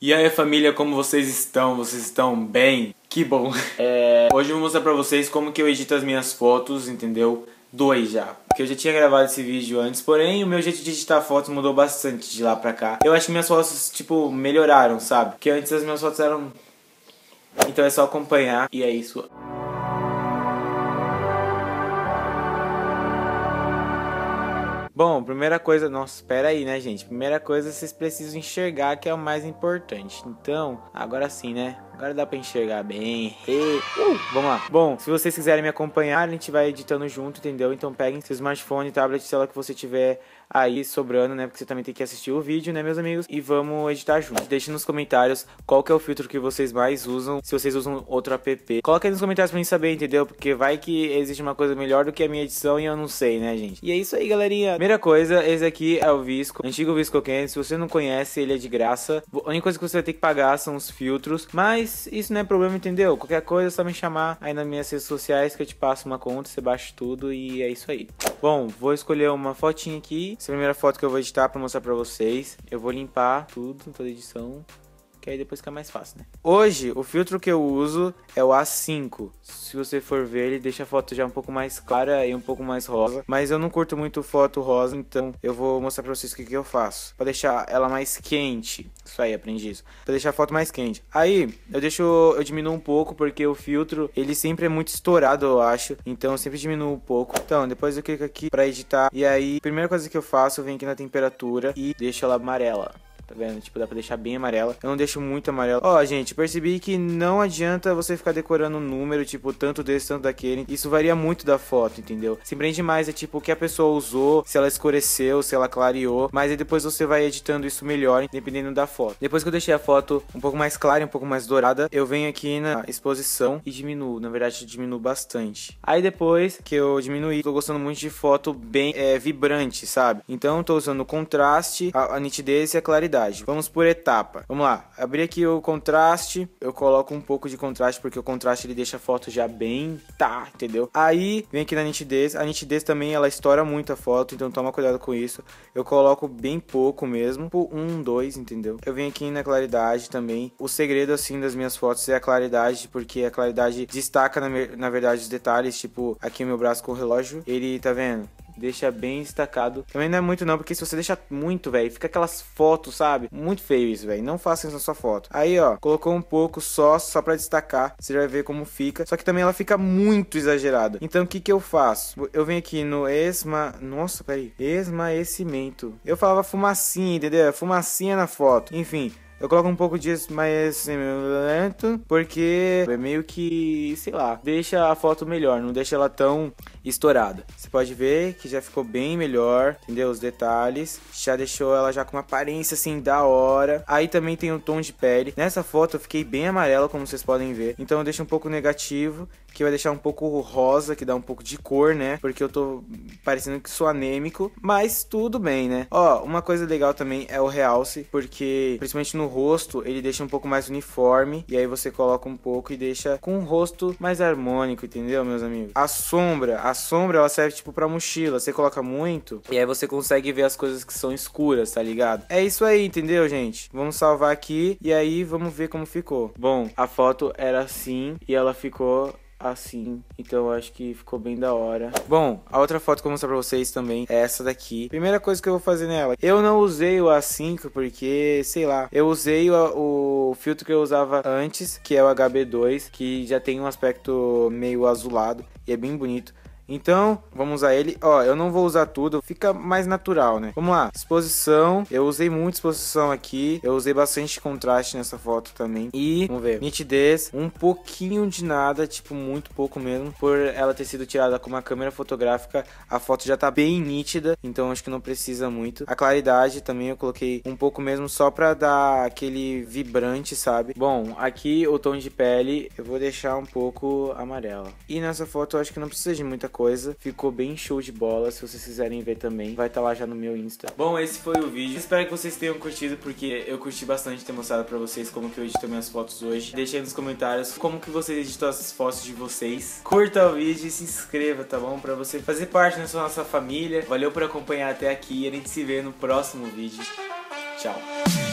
E aí família, como vocês estão? Vocês estão bem? Que bom! É... Hoje eu vou mostrar pra vocês como que eu edito as minhas fotos, entendeu? Dois já. Porque eu já tinha gravado esse vídeo antes, porém o meu jeito de editar fotos mudou bastante de lá pra cá. Eu acho que minhas fotos, tipo, melhoraram, sabe? Porque antes as minhas fotos eram... Então é só acompanhar e é isso. Bom, primeira coisa, nossa, espera aí, né, gente? Primeira coisa, vocês precisam enxergar que é o mais importante. Então, agora sim, né? Agora dá pra enxergar bem. E, uh, vamos lá. Bom, se vocês quiserem me acompanhar, a gente vai editando junto, entendeu? Então peguem seu smartphone, tablet, sei lá que você tiver aí sobrando, né? Porque você também tem que assistir o vídeo, né, meus amigos? E vamos editar junto. Deixe nos comentários qual que é o filtro que vocês mais usam, se vocês usam outro app. Coloca aí nos comentários pra mim saber, entendeu? Porque vai que existe uma coisa melhor do que a minha edição e eu não sei, né, gente? E é isso aí, galerinha. Primeira coisa, esse aqui é o Visco, antigo Visco Ken. Se você não conhece, ele é de graça. A única coisa que você vai ter que pagar são os filtros, mas mas isso não é problema, entendeu? Qualquer coisa é só me chamar aí nas minhas redes sociais que eu te passo uma conta, você baixa tudo e é isso aí. Bom, vou escolher uma fotinha aqui. Essa é a primeira foto que eu vou editar para mostrar para vocês. Eu vou limpar tudo, toda edição que aí depois fica mais fácil, né? Hoje, o filtro que eu uso é o A5. Se você for ver, ele deixa a foto já um pouco mais clara e um pouco mais rosa. Mas eu não curto muito foto rosa, então eu vou mostrar pra vocês o que, que eu faço. Pra deixar ela mais quente. Isso aí, aprendi isso. Pra deixar a foto mais quente. Aí, eu deixo... Eu diminuo um pouco, porque o filtro, ele sempre é muito estourado, eu acho. Então, eu sempre diminuo um pouco. Então, depois eu clico aqui pra editar. E aí, primeira coisa que eu faço, eu venho aqui na temperatura e deixo ela amarela tá vendo? Tipo, dá pra deixar bem amarela. Eu não deixo muito amarela. Ó, gente, percebi que não adianta você ficar decorando um número, tipo, tanto desse, tanto daquele. Isso varia muito da foto, entendeu? Se prende mais é tipo o que a pessoa usou, se ela escureceu, se ela clareou. Mas aí depois você vai editando isso melhor, dependendo da foto. Depois que eu deixei a foto um pouco mais clara, um pouco mais dourada, eu venho aqui na exposição e diminuo. Na verdade, diminuo bastante. Aí depois que eu diminuí, tô gostando muito de foto bem é, vibrante, sabe? Então tô usando o contraste, a, a nitidez e a claridade. Vamos por etapa. Vamos lá. Abri aqui o contraste. Eu coloco um pouco de contraste porque o contraste ele deixa a foto já bem tá, entendeu? Aí vem aqui na nitidez. A nitidez também ela estoura muito a foto, então toma cuidado com isso. Eu coloco bem pouco mesmo, por tipo, um, dois, entendeu? Eu venho aqui na claridade também. O segredo assim das minhas fotos é a claridade, porque a claridade destaca na, na verdade os detalhes, tipo aqui o meu braço com o relógio, ele tá vendo? deixa bem destacado. Também não é muito não, porque se você deixa muito, velho, fica aquelas fotos, sabe? Muito feio isso, velho. Não faça isso na sua foto. Aí, ó, colocou um pouco só, só para destacar. Você vai ver como fica. Só que também ela fica muito exagerada. Então, o que que eu faço? Eu venho aqui no esma... Nossa, peraí. Esmaecimento. Eu falava fumacinha, entendeu? Fumacinha na foto. Enfim... Eu coloco um pouco disso mais lento, porque é meio que, sei lá, deixa a foto melhor, não deixa ela tão estourada. Você pode ver que já ficou bem melhor, entendeu? Os detalhes. Já deixou ela já com uma aparência assim da hora. Aí também tem o tom de pele. Nessa foto eu fiquei bem amarela como vocês podem ver. Então eu deixo um pouco negativo que vai deixar um pouco rosa, que dá um pouco de cor, né? Porque eu tô parecendo que sou anêmico, mas tudo bem, né? Ó, uma coisa legal também é o realce, porque principalmente no rosto ele deixa um pouco mais uniforme, e aí você coloca um pouco e deixa com o rosto mais harmônico, entendeu, meus amigos? A sombra, a sombra ela serve tipo pra mochila, você coloca muito, e aí você consegue ver as coisas que são escuras, tá ligado? É isso aí, entendeu, gente? Vamos salvar aqui, e aí vamos ver como ficou. Bom, a foto era assim, e ela ficou assim. Então acho que ficou bem da hora. Bom, a outra foto que eu vou mostrar pra vocês também é essa daqui. Primeira coisa que eu vou fazer nela. Eu não usei o A5 porque, sei lá, eu usei o, o filtro que eu usava antes, que é o HB2, que já tem um aspecto meio azulado e é bem bonito. Então, vamos a ele. Ó, eu não vou usar tudo, fica mais natural, né? Vamos lá. Exposição. Eu usei muito exposição aqui. Eu usei bastante contraste nessa foto também. E, vamos ver. Nitidez, um pouquinho de nada, tipo, muito pouco mesmo. Por ela ter sido tirada com uma câmera fotográfica, a foto já tá bem nítida. Então, acho que não precisa muito. A claridade também eu coloquei um pouco mesmo só pra dar aquele vibrante, sabe? Bom, aqui o tom de pele eu vou deixar um pouco amarelo. E nessa foto eu acho que não precisa de muita coisa. Ficou bem show de bola. Se vocês quiserem ver também, vai estar tá lá já no meu Insta. Bom, esse foi o vídeo. Espero que vocês tenham curtido, porque eu curti bastante ter mostrado pra vocês como que eu edito minhas fotos hoje. Deixe aí nos comentários como que vocês editam as fotos de vocês. Curta o vídeo e se inscreva, tá bom? Pra você fazer parte dessa nossa família. Valeu por acompanhar até aqui. A gente se vê no próximo vídeo. Tchau.